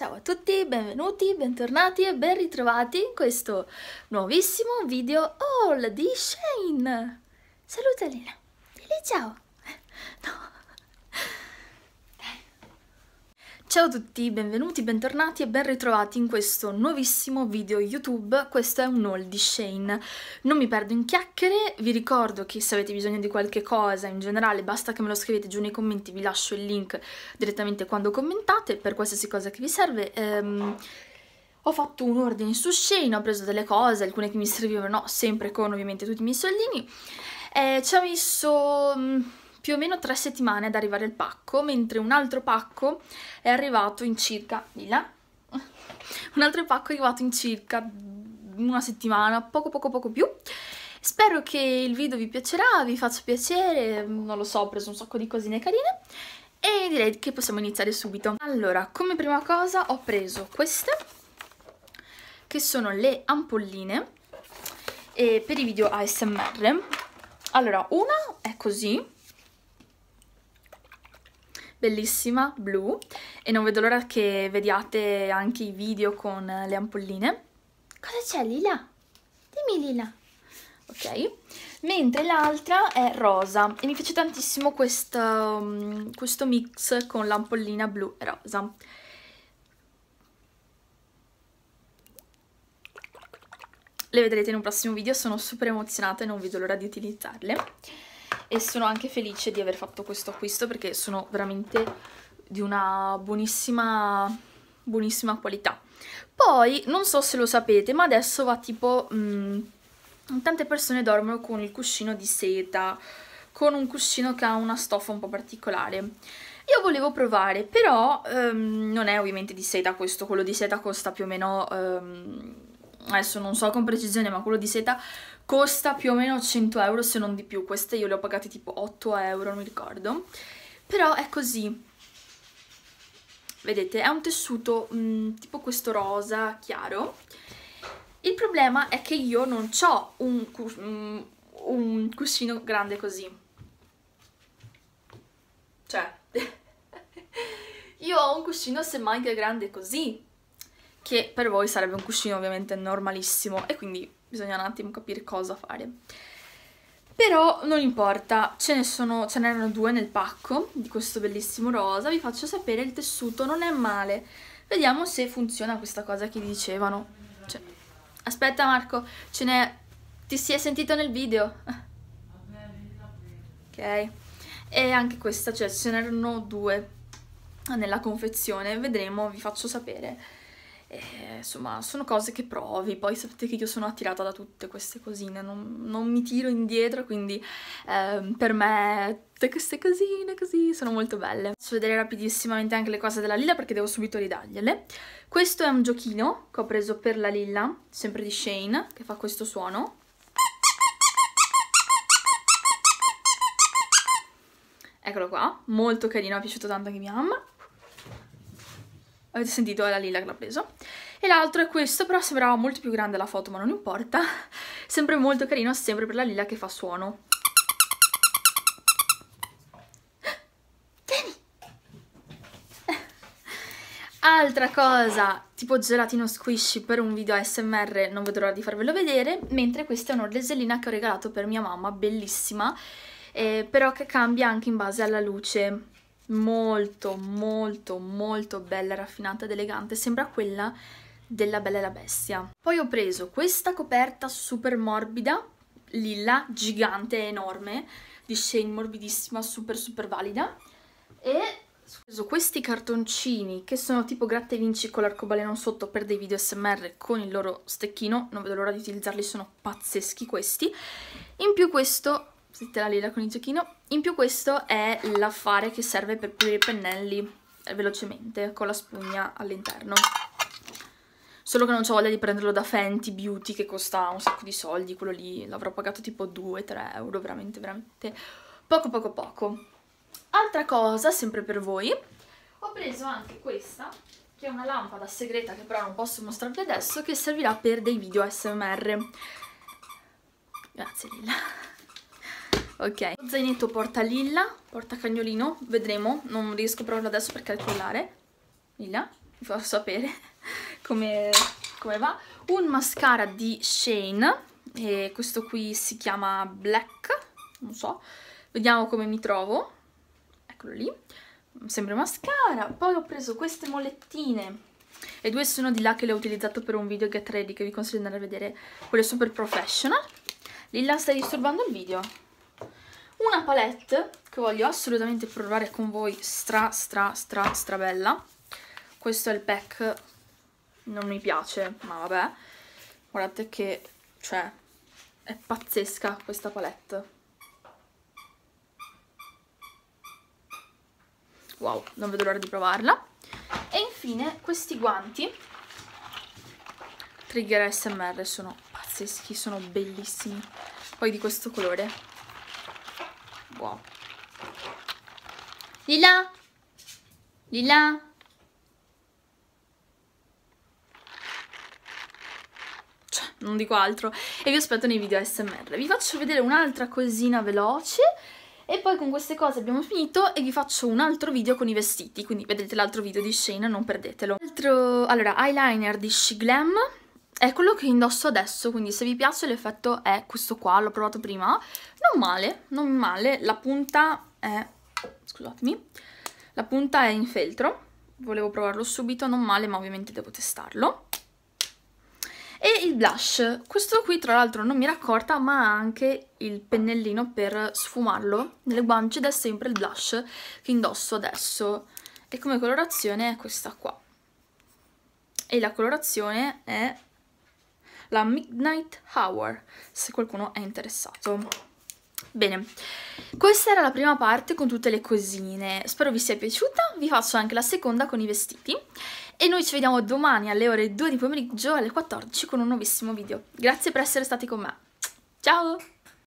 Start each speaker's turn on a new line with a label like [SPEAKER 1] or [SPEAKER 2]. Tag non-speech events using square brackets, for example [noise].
[SPEAKER 1] Ciao a tutti, benvenuti, bentornati e ben ritrovati in questo nuovissimo video haul di Shane! Saluta Lina! Dili ciao! [laughs] No! Ciao a tutti, benvenuti, bentornati e ben ritrovati in questo nuovissimo video YouTube, questo è un haul di Shane. Non mi perdo in chiacchiere, vi ricordo che se avete bisogno di qualche cosa in generale basta che me lo scrivete giù nei commenti, vi lascio il link direttamente quando commentate per qualsiasi cosa che vi serve. Ehm, ho fatto un ordine su Shane, ho preso delle cose, alcune che mi servivano, sempre con ovviamente tutti i miei soldini. Eh, ci ha messo mm, più o meno tre settimane ad arrivare il pacco, mentre un altro pacco è arrivato in circa... Di [laughs] un altro pacco è arrivato in circa una settimana, poco poco poco più. Spero che il video vi piacerà, vi faccia piacere, non lo so, ho preso un sacco di cosine carine e direi che possiamo iniziare subito. Allora, come prima cosa ho preso queste, che sono le ampolline eh, per i video ASMR. Allora, una è così, bellissima, blu, e non vedo l'ora che vediate anche i video con le ampolline. Cosa c'è Lila? Dimmi Lila. Ok, mentre l'altra è rosa e mi piace tantissimo questo, mm, questo mix con l'ampollina blu e rosa. Le vedrete in un prossimo video, sono super emozionata e non vedo l'ora di utilizzarle e sono anche felice di aver fatto questo acquisto perché sono veramente di una buonissima, buonissima qualità. Poi, non so se lo sapete, ma adesso va tipo... Mh, mm, tante persone dormono con il cuscino di seta, con un cuscino che ha una stoffa un po' particolare. Io volevo provare, però um, non è ovviamente di seta questo, quello di seta costa più o meno... Um, adesso non so con precisione, ma quello di seta costa più o meno 100 euro se non di più, queste io le ho pagate tipo 8 euro, non mi ricordo, però è così, vedete è un tessuto mh, mm, tipo questo rosa chiaro, il problema è che io non ho un, mm, un cuscino grande così, cioè [laughs] io ho un cuscino semmai che è grande così, che per voi sarebbe un cuscino ovviamente normalissimo e quindi bisogna un attimo capire cosa fare. Però non importa, ce ne sono, ce n'erano due nel pacco di questo bellissimo rosa, vi faccio sapere il tessuto non è male. Vediamo se funziona questa cosa che dicevano. Cioè, aspetta Marco, ce n'è... ti si è sentito nel video? ok. E anche questa, cioè ce n'erano due nella confezione, vedremo, vi faccio sapere. E, eh, insomma, sono cose che provi, poi sapete che io sono attirata da tutte queste cosine, non, non mi tiro indietro, quindi eh, per me tutte queste cosine così sono molto belle. Faccio vedere rapidissimamente anche le cose della Lilla perché devo subito ridargliele. Questo è un giochino che ho preso per la Lilla, sempre di Shane, che fa questo suono. Eccolo qua, molto carino, mi è piaciuto tanto anche mia mamma. Avete sentito, è la lilla che l'ha preso. E l'altro è questo, però sembrava molto più grande la foto, ma non importa. [laughs] Sempre molto carino, sempre per la lilla che fa suono. Tieni! [laughs] Altra cosa, tipo gelatino squishy per un video ASMR, non vedo l'ora di farvelo vedere, mentre questa è un'orlesellina che ho regalato per mia mamma, bellissima, eh, però che cambia anche in base alla luce molto molto molto bella, raffinata ed elegante, sembra quella della Bella e la Bestia. Poi ho preso questa coperta super morbida, lilla, gigante, enorme, di Shane, morbidissima, super super valida, e ho preso questi cartoncini che sono tipo gratta e vinci con l'arcobaleno sotto per dei video smr con il loro stecchino, non vedo l'ora di utilizzarli, sono pazzeschi questi. In più questo sentitela la là con il giochino. In più questo è l'affare che serve per pulire i pennelli eh, velocemente con la spugna all'interno. Solo che non ho voglia di prenderlo da Fenty Beauty che costa un sacco di soldi, quello lì l'avrò pagato tipo 2-3 euro, veramente, veramente poco poco poco. Altra cosa, sempre per voi, ho preso anche questa, che è una lampada segreta che però non posso mostrarvi adesso, che servirà per dei video ASMR. Grazie Lilla ok lo zainetto porta lilla porta cagnolino vedremo non riesco a provarlo adesso per calcolare lilla vi farò sapere [laughs] come, come va un mascara di Shane e questo qui si chiama Black non so vediamo come mi trovo eccolo lì sembra mascara poi ho preso queste molettine e due sono di là che le ho utilizzate per un video get ready che vi consiglio di andare a vedere quelle super professional Lilla stai disturbando il video una palette che voglio assolutamente provare con voi, stra stra stra stra bella. Questo è il pack, non mi piace, ma vabbè. Guardate che, cioè, è pazzesca questa palette. Wow, non vedo l'ora di provarla. E infine questi guanti, trigger SMR, sono pazzeschi, sono bellissimi. Poi di questo colore, po'. Di là. Di là. Cioè, non dico altro. E vi aspetto nei video ASMR. Vi faccio vedere un'altra cosina veloce. E poi con queste cose abbiamo finito e vi faccio un altro video con i vestiti, quindi vedrete l'altro video di Shane, non perdetelo. Altro, allora, eyeliner di Shiglam, è quello che indosso adesso, quindi se vi piace l'effetto è questo qua, l'ho provato prima, non male, non male, la punta è, scusatemi, la punta è in feltro, volevo provarlo subito, non male, ma ovviamente devo testarlo. E il blush, questo qui tra l'altro non mi era accorta, ma ha anche il pennellino per sfumarlo nelle guance ed è sempre il blush che indosso adesso. E come colorazione è questa qua. E la colorazione è la Midnight Hour, se qualcuno è interessato. Bene, questa era la prima parte con tutte le cosine, spero vi sia piaciuta, vi faccio anche la seconda con i vestiti e noi ci vediamo domani alle ore 2 di pomeriggio alle 14 con un nuovissimo video. Grazie per essere stati con me, ciao!